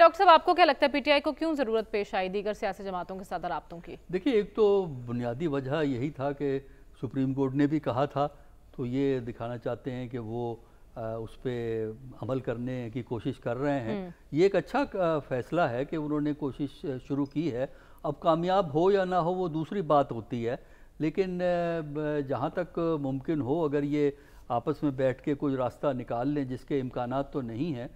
Doctor साहब आपको क्या लगता है पीटीआई को क्यों ज़रूरत पेश आई दीगर सियासी जमातों के साथ रबतों की देखिए एक तो बुनियादी वजह यही था कि सुप्रीम कोर्ट ने भी कहा था तो ये दिखाना चाहते हैं कि वो आ, उस पर अमल करने की कोशिश कर रहे हैं हम्म। ये एक अच्छा फैसला है कि उन्होंने कोशिश शुरू की है अब कामयाब हो या ना हो वो दूसरी बात होती है लेकिन जहाँ तक मुमकिन हो अगर ये आपस में बैठ के कोई रास्ता निकाल लें जिसके इम्कान तो नहीं हैं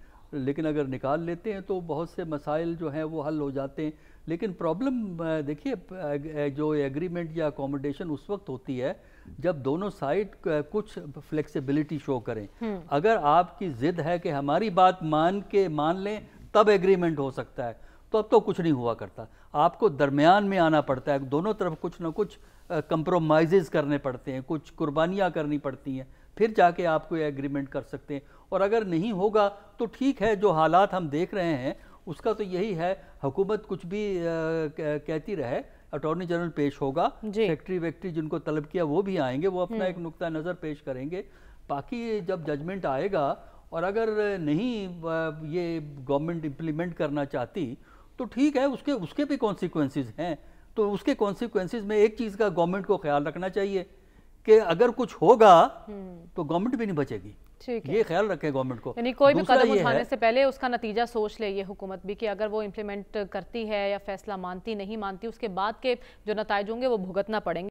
लेकिन अगर निकाल लेते हैं तो बहुत से मसाइल जो हैं वो हल हो जाते हैं लेकिन प्रॉब्लम देखिए जो एग्रीमेंट या अकोमोडेशन उस वक्त होती है जब दोनों साइड कुछ फ्लेक्सिबिलिटी शो करें हम्म। अगर आपकी जिद है कि हमारी बात मान के मान लें तब एग्रीमेंट हो सकता है तो अब तो कुछ नहीं हुआ करता आपको दरमियान में आना पड़ता है दोनों तरफ कुछ ना कुछ कंप्रोमाइज़ करने पड़ते हैं कुछ कुर्बानियाँ करनी पड़ती हैं फिर जाके आप कोई एग्रीमेंट कर सकते हैं और अगर नहीं होगा तो ठीक है जो हालात हम देख रहे हैं उसका तो यही है हुकूमत कुछ भी आ, कहती रहे अटॉर्नी जनरल पेश होगा फैक्ट्री वैक्ट्री जिनको तलब किया वो भी आएंगे वो अपना हम्म। एक नुकता नज़र पेश करेंगे बाकी जब जजमेंट आएगा और अगर नहीं ये गवर्नमेंट इम्प्लीमेंट करना चाहती तो ठीक है उसके उसके भी कॉन्सिक्वेंसेज हैं तो उसके कॉन्सिक्वेंसेज में एक चीज़ का गवर्नमेंट को ख्याल रखना चाहिए कि अगर कुछ होगा हम्म। तो गवर्नमेंट भी नहीं बचेगी ठीक ये ख्याल रखे गवर्नमेंट को यानी कोई भी कदम उठाने से पहले उसका नतीजा सोच ले ये हुकूमत भी कि अगर वो इम्प्लीमेंट करती है या फैसला मानती नहीं मानती उसके बाद के जो नतज होंगे वो भुगतना पड़ेंगे